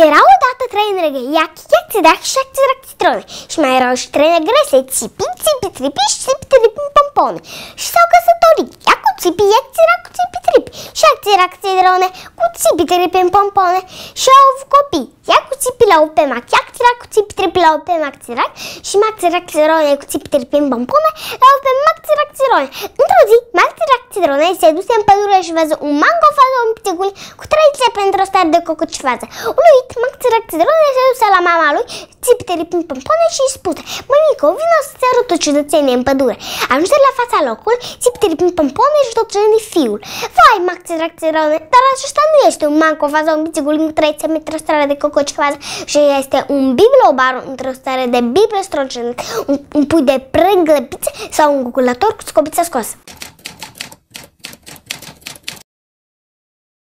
Și erau odată trei negre, iac, iac, țidac, șac, țidac, citrone. Și mai erau și trei negre, se țipi, țipi, tripi și țipi, tripi, pompone. Și s-au căsătorit, iac, cu țipi, iac, țira cu țipi, tripi, șac, țira, țidrone, cu țipi, tripi, în pompone. Și au avut copii, iac, cu țipi la pe mac, iac, cu cu țipi, tripi la pe mac, țira, și mac, țira, țirone, cu țipi, tripi, în pompone, la pe mac, țira, țirone. Într-o zi, mac, țira, țirone se duse în pădure și văză un mango fază un piticul cu înțepe pentru o stare de cocucifață. Uluit, Max Răcțidrone se duse la mama lui, țipitele prin pompone și îi spuse Mămico, vino să-ți arăt o ciudățenie în pădure. Ajunge la fața locului, țipitele prin pompone și tot de fiul. Vai, Max Răcțidrone, dar acesta nu este un manco un bițigul întrețe într-o stare de cocucifață și este un biblobar într-o stare de biblostrocen, un, un pui de prăglăpițe sau un gugulator cu scobiță scos.